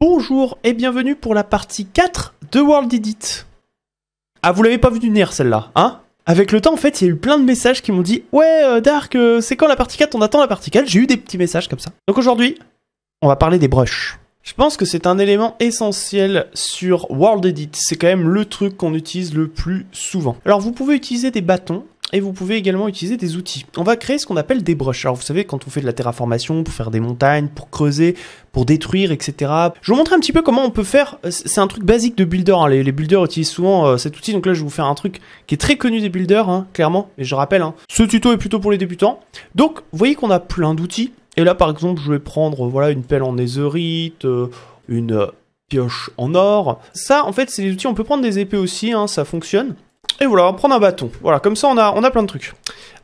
Bonjour et bienvenue pour la partie 4 de World Edit. Ah, vous l'avez pas vu nerf celle-là, hein Avec le temps, en fait, il y a eu plein de messages qui m'ont dit Ouais, euh, Dark, euh, c'est quand la partie 4 On attend la partie 4. J'ai eu des petits messages comme ça. Donc aujourd'hui, on va parler des brushes. Je pense que c'est un élément essentiel sur World Edit. C'est quand même le truc qu'on utilise le plus souvent. Alors, vous pouvez utiliser des bâtons, et vous pouvez également utiliser des outils. On va créer ce qu'on appelle des brushes. Alors vous savez, quand on fait de la terraformation pour faire des montagnes, pour creuser, pour détruire, etc. Je vais vous montrer un petit peu comment on peut faire. Euh, c'est un truc basique de builder. Hein. Les, builders utilisent souvent euh, cet outil. Donc là, je vais vous faire un truc qui est très connu des builders, hein, clairement. Et je rappelle, hein, ce tuto est plutôt pour les débutants. Donc, vous voyez qu'on a plein d'outils. Et là, par exemple, je vais prendre euh, voilà une pelle en netherite, une pioche en or. Ça, en fait, c'est des outils. On peut prendre des épées aussi. ça fonctionne. Et voilà, on va prendre un bâton. Voilà, comme ça on a, on a plein de trucs.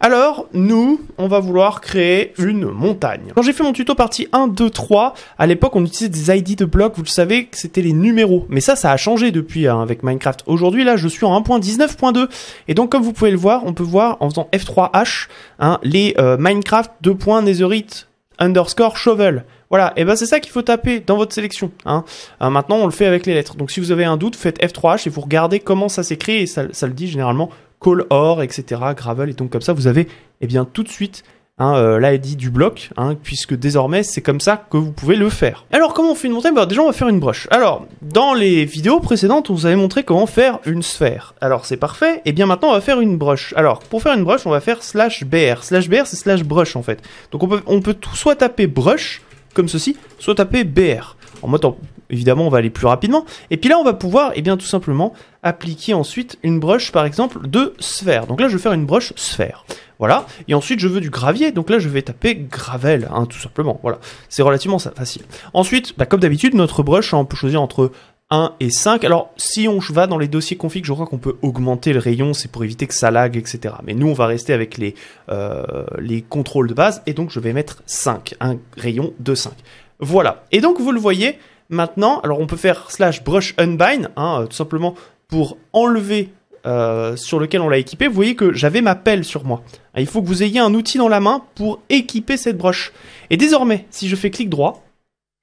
Alors, nous, on va vouloir créer une montagne. Quand j'ai fait mon tuto partie 1, 2, 3, à l'époque on utilisait des ID de blocs, vous le savez, que c'était les numéros. Mais ça, ça a changé depuis hein, avec Minecraft. Aujourd'hui, là, je suis en 1.19.2. Et donc, comme vous pouvez le voir, on peut voir en faisant F3H hein, les euh, Minecraft 2.netherite underscore shovel. Voilà, et ben c'est ça qu'il faut taper dans votre sélection. Hein. Euh, maintenant, on le fait avec les lettres. Donc si vous avez un doute, faites F3H et vous regardez comment ça s'écrit et ça, le dit généralement call or, etc. Gravel et donc comme ça, vous avez eh bien tout de suite hein, euh, l'ID du bloc, hein, puisque désormais c'est comme ça que vous pouvez le faire. Alors, comment on fait une montagne bah, Déjà, on va faire une broche. Alors, dans les vidéos précédentes, on vous avait montré comment faire une sphère. Alors, c'est parfait. Et eh bien maintenant, on va faire une broche. Alors, pour faire une broche, on va faire slash br. Slash br, c'est slash brush en fait. Donc, on peut, soit taper brush, comme ceci, soit taper BR. En mode, évidemment, on va aller plus rapidement. Et puis là, on va pouvoir, et eh bien, tout simplement, appliquer ensuite une broche, par exemple, de sphère. Donc là, je vais faire une broche sphère. Voilà. Et ensuite, je veux du gravier. Donc là, je vais taper gravel, hein, tout simplement. Voilà. C'est relativement facile. Ensuite, bah, comme d'habitude, notre broche, hein, on peut choisir entre 1 et 5. Alors, si on va dans les dossiers config, je crois qu'on peut augmenter le rayon, c'est pour éviter que ça lag, etc. Mais nous, on va rester avec les, euh, les contrôles de base, et donc je vais mettre 5, un rayon de 5. Voilà. Et donc, vous le voyez, maintenant, alors on peut faire slash brush unbind, hein, euh, tout simplement pour enlever euh, sur lequel on l'a équipé, vous voyez que j'avais ma pelle sur moi. Hein, il faut que vous ayez un outil dans la main pour équiper cette broche. Et désormais, si je fais clic droit,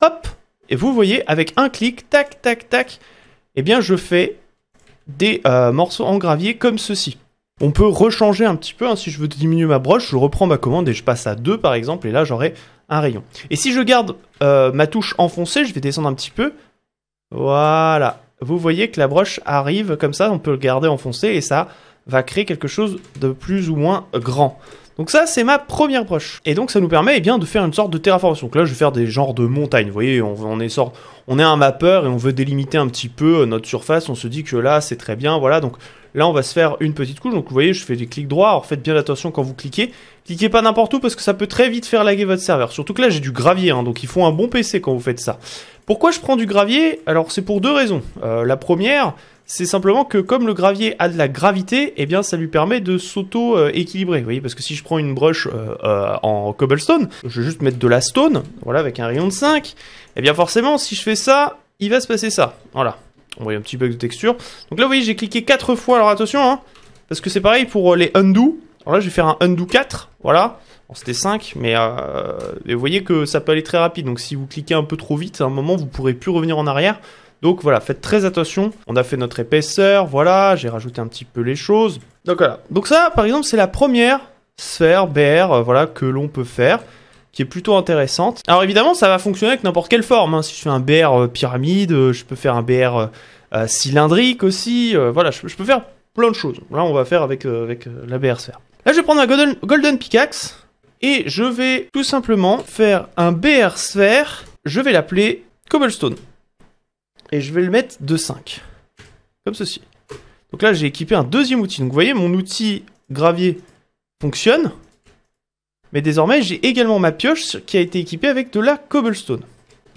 hop, et vous voyez, avec un clic, tac, tac, tac, eh bien je fais des euh, morceaux en gravier comme ceci. On peut rechanger un petit peu, hein. si je veux diminuer ma broche, je reprends ma commande et je passe à 2 par exemple, et là j'aurai un rayon. Et si je garde euh, ma touche enfoncée, je vais descendre un petit peu, voilà. Vous voyez que la broche arrive comme ça, on peut le garder enfoncé et ça va créer quelque chose de plus ou moins grand. Donc ça, c'est ma première broche. Et donc ça nous permet eh bien, de faire une sorte de terraformation. Donc là, je vais faire des genres de montagnes. Vous voyez, on, est sort, on est un mappeur et on veut délimiter un petit peu euh, notre surface. On se dit que là, c'est très bien. Voilà, donc Là, on va se faire une petite couche. Donc, vous voyez, je fais des clics droits. Alors, faites bien attention quand vous cliquez. Cliquez pas n'importe où parce que ça peut très vite faire laguer votre serveur. Surtout que là, j'ai du gravier, hein. donc il faut un bon PC quand vous faites ça. Pourquoi je prends du gravier Alors, c'est pour deux raisons. Euh, la première, c'est simplement que comme le gravier a de la gravité, eh bien ça lui permet de s'auto-équilibrer. Vous voyez, parce que si je prends une brush euh, en cobblestone, je vais juste mettre de la stone, voilà, avec un rayon de 5, et eh bien forcément, si je fais ça, il va se passer ça. Voilà. On voit un petit bug de texture. Donc là, vous voyez, j'ai cliqué 4 fois. Alors attention, hein, parce que c'est pareil pour euh, les undo. Alors là, je vais faire un undo 4. Voilà. C'était 5, mais euh, vous voyez que ça peut aller très rapide. Donc si vous cliquez un peu trop vite, à un moment, vous pourrez plus revenir en arrière. Donc voilà, faites très attention. On a fait notre épaisseur, voilà, j'ai rajouté un petit peu les choses. Donc voilà. Donc ça, par exemple, c'est la première sphère BR, euh, voilà, que l'on peut faire qui est plutôt intéressante. Alors évidemment, ça va fonctionner avec n'importe quelle forme. Hein. Si je fais un BR euh, pyramide, euh, je peux faire un BR euh, cylindrique aussi. voilà, je, peux faire plein de choses. Là, on va faire avec, avec la BR sphère. Là, je vais prendre un golden, golden pickaxe et je vais tout simplement faire un BR sphère. Je vais l'appeler cobblestone et je vais le mettre de 5 comme ceci. Donc là, j'ai équipé un deuxième outil. Donc vous voyez, mon outil gravier fonctionne. Mais désormais, j'ai également ma pioche qui a été équipée avec de la cobblestone.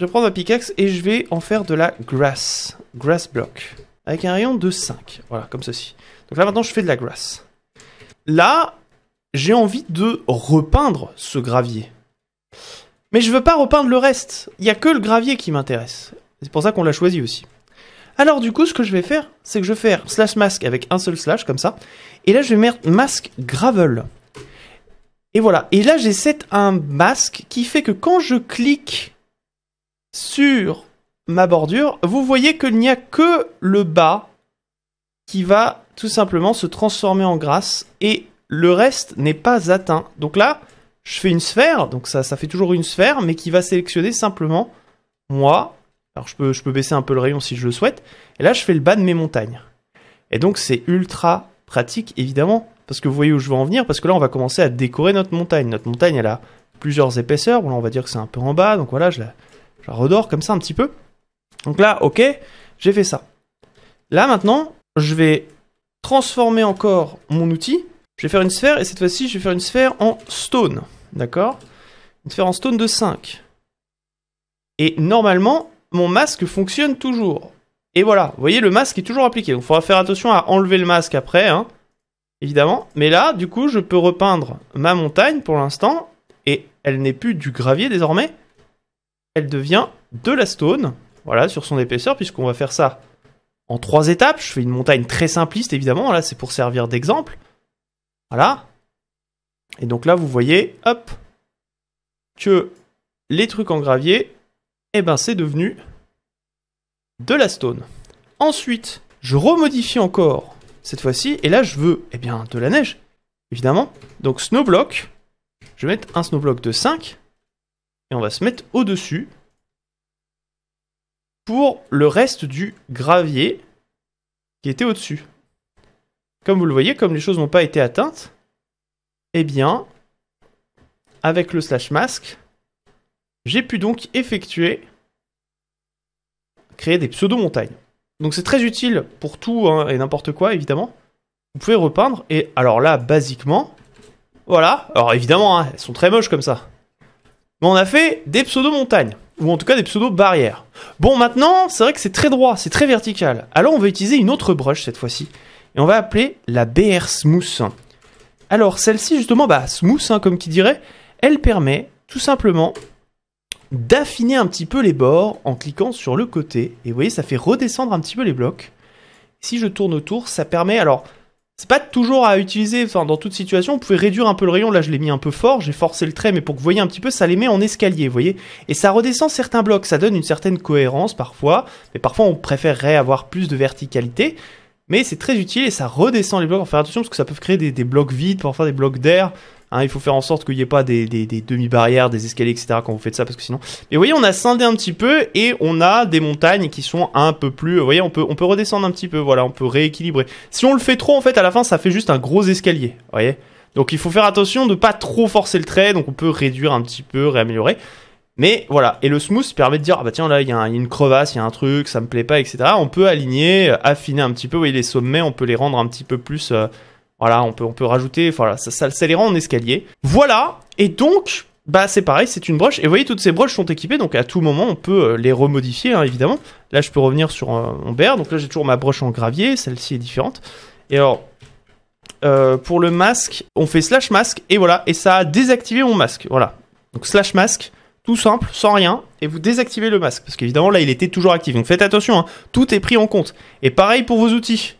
Je prends ma pickaxe et je vais en faire de la grass. Grass block. Avec un rayon de 5. Voilà, comme ceci. Donc là, maintenant, je fais de la grass. Là, j'ai envie de repeindre ce gravier. Mais je veux pas repeindre le reste. Il n'y a que le gravier qui m'intéresse. C'est pour ça qu'on l'a choisi aussi. Alors du coup, ce que je vais faire, c'est que je vais faire slash mask avec un seul slash, comme ça. Et là, je vais mettre mask gravel. Et voilà. Et là, j'ai un masque qui fait que quand je clique sur ma bordure, vous voyez qu'il n'y a que le bas qui va tout simplement se transformer en grâce et le reste n'est pas atteint. Donc là, je fais une sphère, donc ça, ça fait toujours une sphère, mais qui va sélectionner simplement moi. Alors je peux, je peux baisser un peu le rayon si je le souhaite. Et là, je fais le bas de mes montagnes. Et donc c'est ultra pratique, évidemment parce que vous voyez où je veux en venir, parce que là on va commencer à décorer notre montagne. Notre montagne elle a plusieurs épaisseurs, bon là on va dire que c'est un peu en bas, donc voilà je la, je redors comme ça un petit peu. Donc là ok, j'ai fait ça. Là maintenant je vais transformer encore mon outil, je vais faire une sphère et cette fois-ci je vais faire une sphère en stone, d'accord Une sphère en stone de 5. Et normalement mon masque fonctionne toujours. Et voilà, vous voyez le masque est toujours appliqué, donc il faudra faire attention à enlever le masque après, hein évidemment. Mais là, du coup, je peux repeindre ma montagne pour l'instant, et elle n'est plus du gravier désormais, elle devient de la stone, voilà, sur son épaisseur, puisqu'on va faire ça en trois étapes. Je fais une montagne très simpliste, évidemment, là, c'est pour servir d'exemple. Voilà. Et donc là, vous voyez, hop, que les trucs en gravier, et eh ben, c'est devenu de la stone. Ensuite, je remodifie encore cette fois-ci. Et là, je veux, eh bien, de la neige, évidemment. Donc, snowblock. Je vais mettre un snowblock de 5. Et on va se mettre au-dessus. Pour le reste du gravier qui était au-dessus. Comme vous le voyez, comme les choses n'ont pas été atteintes, eh bien, avec le slash mask, j'ai pu donc effectuer, créer des pseudo-montagnes. Donc c'est très utile pour tout hein, et n'importe quoi, évidemment. Vous pouvez repeindre, et alors là, basiquement, voilà. Alors évidemment, hein, elles sont très moches comme ça. Mais on a fait des pseudo-montagnes, ou en tout cas des pseudo-barrières. Bon, maintenant, c'est vrai que c'est très droit, c'est très vertical. Alors on va utiliser une autre brush cette fois-ci, et on va appeler la BR Smooth. Alors celle-ci, justement, bah, smooth, hein, comme qui dirait, elle permet tout simplement d'affiner un petit peu les bords en cliquant sur le côté. Et vous voyez, ça fait redescendre un petit peu les blocs. Si je tourne autour, ça permet... Alors, c'est pas toujours à utiliser, enfin, dans toute situation, vous pouvez réduire un peu le rayon. Là, je l'ai mis un peu fort, j'ai forcé le trait, mais pour que vous voyez un petit peu, ça les met en escalier, vous voyez. Et ça redescend certains blocs, ça donne une certaine cohérence parfois, mais parfois on préférerait avoir plus de verticalité. Mais c'est très utile et ça redescend les blocs. faire attention parce que ça peut créer des, des blocs vides, parfois des blocs d'air. Hein, il faut faire en sorte qu'il n'y ait pas des, demi-barrières, des escaliers, etc. quand vous faites ça, parce que sinon. Mais vous voyez, on a scindé un petit peu et on a des montagnes qui sont un peu plus. Vous voyez, on peut, redescendre un petit peu, voilà, on peut rééquilibrer. Si on le fait trop, en fait, à la fin, ça fait juste un gros escalier. Vous voyez Donc il faut faire attention de pas trop forcer le trait, donc on peut réduire un petit peu, réaméliorer. Mais voilà, et le smooth permet de dire, ah bah tiens là, il y, a une crevasse, il y a un truc, ça me plaît pas, etc. On peut aligner, euh, affiner un petit peu, vous voyez, les sommets, on peut les rendre un petit peu plus. Euh, voilà, on peut, on peut rajouter, voilà, ça, ça, les rend en escalier. Voilà, et donc, bah c'est pareil, c'est une broche. Et vous voyez, toutes ces broches sont équipées, donc à tout moment, on peut euh, les remodifier, hein, évidemment. Là, je peux revenir sur euh, mon BR, donc là, j'ai toujours ma broche en gravier, celle-ci est différente. Et alors, euh, pour le masque, on fait slash masque, et voilà, et ça a désactivé mon masque, voilà. Donc slash masque, tout simple, sans rien, et vous désactivez le masque, parce qu'évidemment, là, il était toujours actif. Donc faites attention, hein, tout est pris en compte. Et pareil pour vos outils.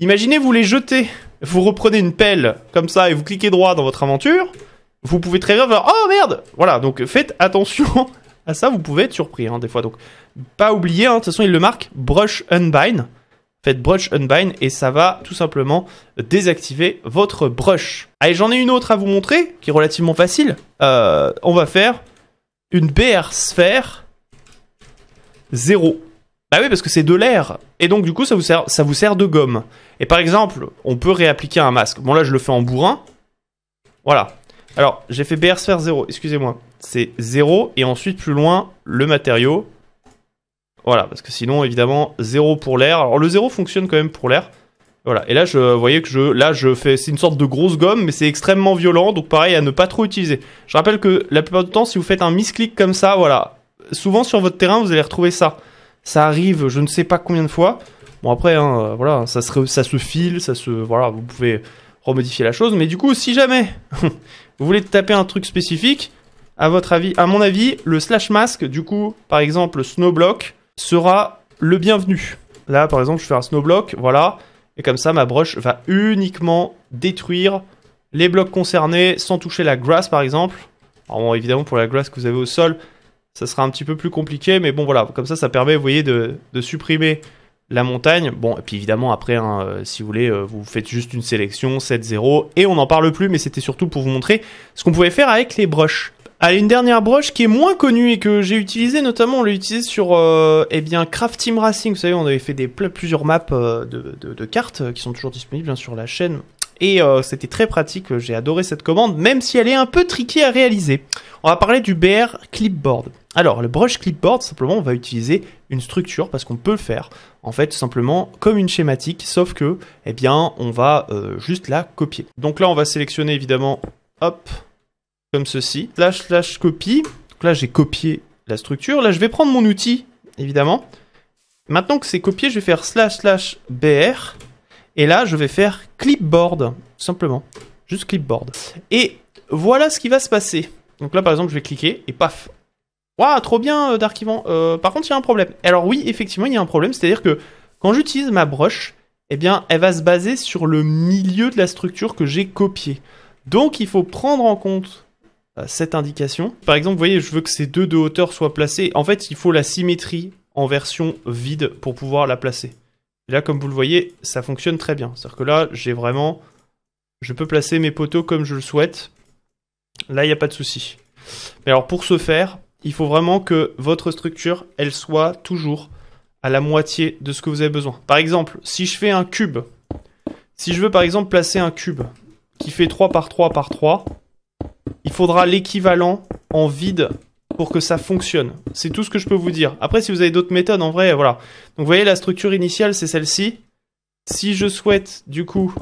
Imaginez, vous les jetez vous reprenez une pelle comme ça et vous cliquez droit dans votre aventure, vous pouvez très bien voir oh merde voilà donc faites attention à ça vous pouvez être surpris hein, des fois donc pas oublier hein, de toute façon il le marque brush unbind faites brush unbind et ça va tout simplement désactiver votre brush allez j'en ai une autre à vous montrer qui est relativement facile euh, on va faire une BR sphère 0 bah oui, parce que c'est de l'air. Et donc, du coup, ça vous, sert, ça vous sert de gomme. Et par exemple, on peut réappliquer un masque. Bon, là, je le fais en bourrin. Voilà. Alors, j'ai fait BR sphère 0, excusez-moi. C'est 0, et ensuite, plus loin, le matériau. Voilà, parce que sinon, évidemment, 0 pour l'air. Alors, le 0 fonctionne quand même pour l'air. Voilà, et là, je, vous voyez que je, là, je fais, c'est une sorte de grosse gomme, mais c'est extrêmement violent, donc pareil, à ne pas trop utiliser. Je rappelle que la plupart du temps, si vous faites un misclick comme ça, voilà, souvent sur votre terrain, vous allez retrouver ça. Ça arrive, je ne sais pas combien de fois. Bon après, hein, euh, voilà, ça se, file, ça se, voilà, vous pouvez remodifier la chose. Mais du coup, si jamais vous voulez taper un truc spécifique, à votre avis, à mon avis, le slash mask, du coup, par exemple, snowblock sera le bienvenu. Là, par exemple, je fais un snowblock, voilà, et comme ça, ma broche va uniquement détruire les blocs concernés sans toucher la grâce par exemple. Alors évidemment, pour la grâce que vous avez au sol, ça sera un petit peu plus compliqué, mais bon voilà, comme ça ça permet, vous voyez, de, supprimer la montagne. Bon, et puis évidemment, après, hein, euh, si vous voulez, euh, vous faites juste une sélection 7-0 et on n'en parle plus, mais c'était surtout pour vous montrer ce qu'on pouvait faire avec les broches. Allez, une dernière broche qui est moins connue et que j'ai utilisée, notamment on l'a utilisée sur euh, eh bien, Craft Team Racing. Vous savez, on avait fait des, plusieurs maps de, de cartes qui sont toujours disponibles hein, sur la chaîne et euh, c'était très pratique, j'ai adoré cette commande, même si elle est un peu triquée à réaliser. On va parler du BR Clipboard. Alors, le brush clipboard, simplement, on va utiliser une structure parce qu'on peut le faire, en fait, simplement comme une schématique, sauf que, eh bien, on va euh, juste la copier. Donc là, on va sélectionner évidemment, hop, comme ceci, slash slash copie. Donc là, j'ai copié la structure. Là, je vais prendre mon outil, évidemment. Maintenant que c'est copié, je vais faire slash slash BR et là, je vais faire clipboard, tout simplement. Juste clipboard. Et voilà ce qui va se passer. Donc là, par exemple, je vais cliquer et paf. Waouh, trop bien, euh, Dark d'archivant. Euh, par contre, il y a un problème. Alors oui, effectivement, il y a un problème. C'est-à-dire que quand j'utilise ma broche, eh bien, elle va se baser sur le milieu de la structure que j'ai copiée. Donc, il faut prendre en compte euh, cette indication. Par exemple, vous voyez, je veux que ces deux de hauteur soient placés. En fait, il faut la symétrie en version vide pour pouvoir la placer là, comme vous le voyez, ça fonctionne très bien. C'est-à-dire que là, j'ai vraiment... Je peux placer mes poteaux comme je le souhaite. Là, il n'y a pas de souci. Mais alors, pour ce faire, il faut vraiment que votre structure, elle soit toujours à la moitié de ce que vous avez besoin. Par exemple, si je fais un cube, si je veux par exemple placer un cube qui fait 3 par 3 par 3, il faudra l'équivalent en vide pour que ça fonctionne. C'est tout ce que je peux vous dire. Après, si vous avez d'autres méthodes, en vrai, voilà. Donc, vous voyez, la structure initiale, c'est celle-ci. Si je souhaite, du coup,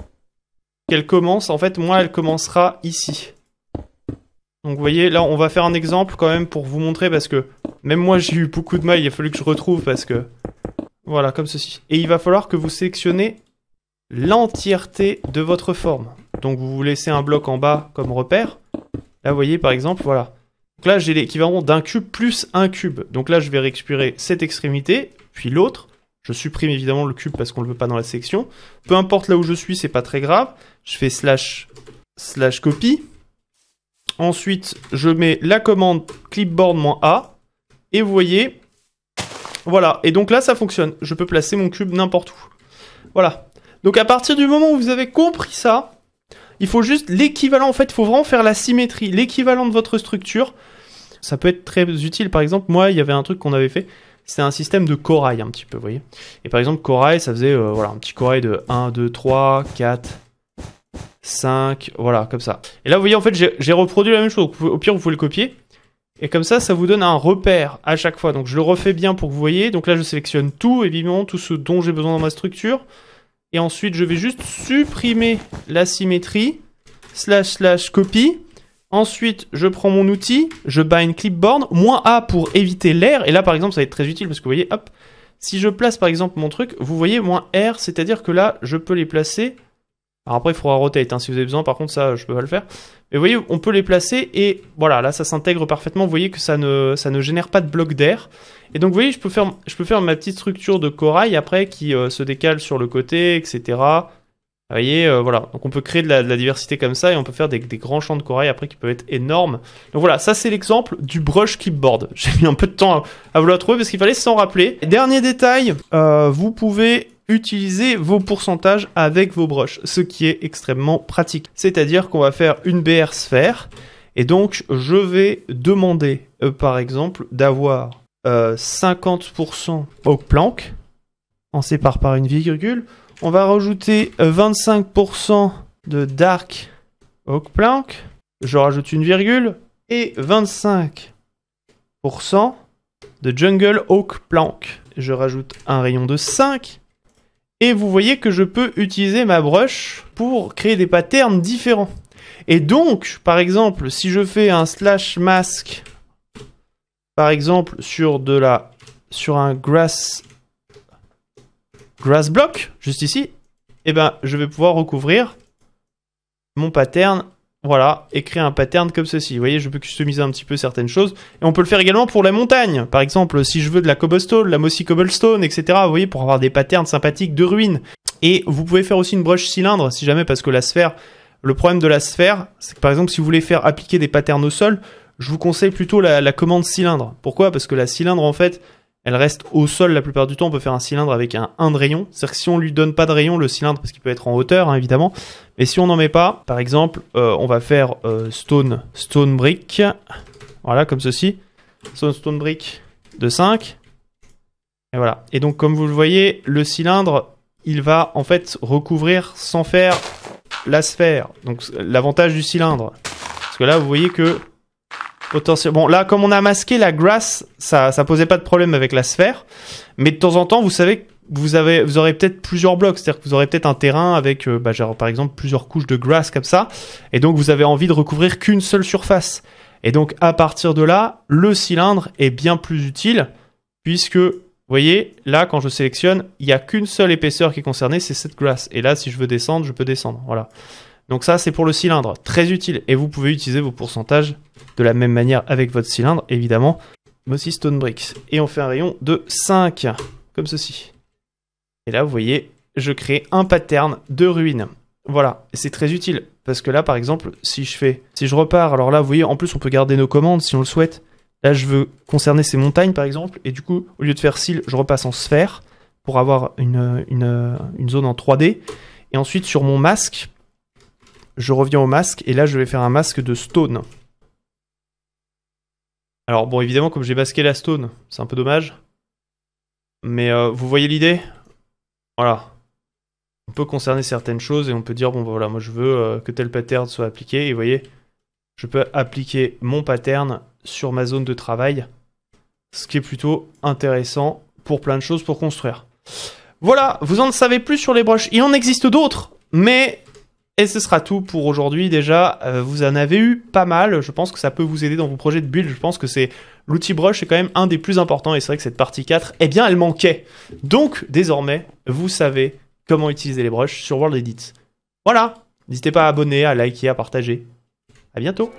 qu'elle commence, en fait, moi, elle commencera ici. Donc, vous voyez, là, on va faire un exemple quand même pour vous montrer parce que même moi, j'ai eu beaucoup de mal. Il a fallu que je retrouve parce que. Voilà, comme ceci. Et il va falloir que vous sélectionnez l'entièreté de votre forme. Donc, vous vous laissez un bloc en bas comme repère. Là, vous voyez, par exemple, voilà. Donc là, j'ai l'équivalent d'un cube plus un cube. Donc là, je vais récupérer cette extrémité, puis l'autre. Je supprime évidemment le cube parce qu'on ne le veut pas dans la section. Peu importe là où je suis, c'est pas très grave. Je fais slash, slash copy. Ensuite, je mets la commande clipboard-a. Et vous voyez, voilà. Et donc là, ça fonctionne. Je peux placer mon cube n'importe où. Voilà. Donc à partir du moment où vous avez compris ça, il faut juste l'équivalent, en fait, il faut vraiment faire la symétrie, l'équivalent de votre structure. Ça peut être très utile. Par exemple, moi, il y avait un truc qu'on avait fait. C'était un système de corail, un petit peu, vous voyez. Et par exemple, corail, ça faisait euh, voilà, un petit corail de 1, 2, 3, 4, 5, voilà, comme ça. Et là, vous voyez, en fait, j'ai reproduit la même chose. Au pire, vous pouvez le copier. Et comme ça, ça vous donne un repère à chaque fois. Donc, je le refais bien pour que vous voyez. Donc là, je sélectionne tout, évidemment, tout ce dont j'ai besoin dans ma structure. Et ensuite, je vais juste supprimer la symétrie, slash slash copie. Ensuite, je prends mon outil, je bind clipboard, moins A pour éviter l'air. Et là, par exemple, ça va être très utile parce que vous voyez, hop, si je place par exemple mon truc, vous voyez moins R, c'est-à-dire que là, je peux les placer alors après, il faudra rotate hein. si vous avez besoin. Par contre, ça, je peux pas le faire. Mais vous voyez, on peut les placer et voilà, là, ça s'intègre parfaitement. Vous voyez que ça ne, ça ne génère pas de bloc d'air. Et donc, vous voyez, je peux faire, je peux faire ma petite structure de corail après qui euh, se décale sur le côté, etc. Vous voyez, euh, voilà. Donc, on peut créer de la, diversité comme ça et on peut faire des, grands champs de corail après qui peuvent être énormes. Donc voilà, ça, c'est l'exemple du brush keyboard. J'ai mis un peu de temps à, vous la trouver parce qu'il fallait s'en rappeler. Dernier détail, euh, vous pouvez utilisez vos pourcentages avec vos broches, ce qui est extrêmement pratique. C'est-à-dire qu'on va faire une BR sphère, et donc je vais demander, euh, par exemple, d'avoir 50% Oak plank, on sépare par une virgule, on va rajouter 25% euh, de dark Oak plank, je rajoute une virgule, et 25% de Jungle Oak Plank. Je rajoute un rayon de 5 et vous voyez que je peux utiliser ma brush pour créer des patterns différents. Et donc, par exemple, si je fais un slash mask, par exemple, sur de la, sur un grass, grass block, juste ici, eh ben, je vais pouvoir recouvrir mon pattern voilà, et créer un pattern comme ceci. Vous voyez, je peux customiser un petit peu certaines choses. Et on peut le faire également pour la montagne. Par exemple, si je veux de la cobblestone, la mossy cobblestone, etc. Vous voyez, pour avoir des patterns sympathiques de ruines. Et vous pouvez faire aussi une broche cylindre, si jamais, parce que la sphère... Le problème de la sphère, c'est que par exemple, si vous voulez faire appliquer des patterns au sol, je vous conseille plutôt la commande cylindre. Pourquoi Parce que la cylindre, en fait, elle reste au sol la plupart du temps. On peut faire un cylindre avec un 1 de rayon. C'est-à-dire que si on lui donne pas de rayon, le cylindre, parce qu'il peut être en hauteur, hein, évidemment. Mais si on n'en met pas, par exemple, euh, on va faire euh, stone, stone brick. Voilà, comme ceci. Stone, stone brick de 5. Et voilà. Et donc, comme vous le voyez, le cylindre, il va en fait recouvrir sans faire la sphère. Donc, l'avantage du cylindre. Parce que là, vous voyez que Bon, là, comme on a masqué la grâce, ça, ça posait pas de problème avec la sphère. Mais de temps en temps, vous savez, vous avez, vous aurez peut-être plusieurs blocs. C'est-à-dire que vous aurez peut-être un terrain avec, euh, bah, par exemple, plusieurs couches de grass comme ça. Et donc, vous avez envie de recouvrir qu'une seule surface. Et donc, à partir de là, le cylindre est bien plus utile puisque vous voyez, là, quand je sélectionne, il n'y a qu'une seule épaisseur qui est concernée, c'est cette grâce Et là, si je veux descendre, je peux descendre. Voilà. Donc ça, c'est pour le cylindre, très utile. Et vous pouvez utiliser vos pourcentages de la même manière avec votre cylindre, évidemment. Mais aussi Stone Bricks. Et on fait un rayon de 5, comme ceci. Et là, vous voyez, je crée un pattern de ruines. Voilà, c'est très utile. Parce que là, par exemple, si je fais, si je repars, alors là, vous voyez, en plus, on peut garder nos commandes si on le souhaite. Là, je veux concerner ces montagnes, par exemple, et du coup, au lieu de faire cils, je repasse en sphère pour avoir une, une zone en 3D. Et ensuite, sur mon masque, je reviens au masque, et là je vais faire un masque de stone. Alors bon, évidemment, comme j'ai masqué la stone, c'est un peu dommage. Mais euh, vous voyez l'idée Voilà. On peut concerner certaines choses et on peut dire, bon voilà, moi je veux euh, que tel pattern soit appliqué. Et vous voyez, je peux appliquer mon pattern sur ma zone de travail. Ce qui est plutôt intéressant pour plein de choses pour construire. Voilà, vous en savez plus sur les broches. Il en existe d'autres, mais et ce sera tout pour aujourd'hui déjà. Euh, vous en avez eu pas mal. Je pense que ça peut vous aider dans vos projets de build. Je pense que c'est l'outil brush est quand même un des plus importants. Et c'est vrai que cette partie 4, eh bien, elle manquait. Donc, désormais, vous savez comment utiliser les brushes sur World Edit. Voilà. N'hésitez pas à abonner, à liker, à partager. À bientôt.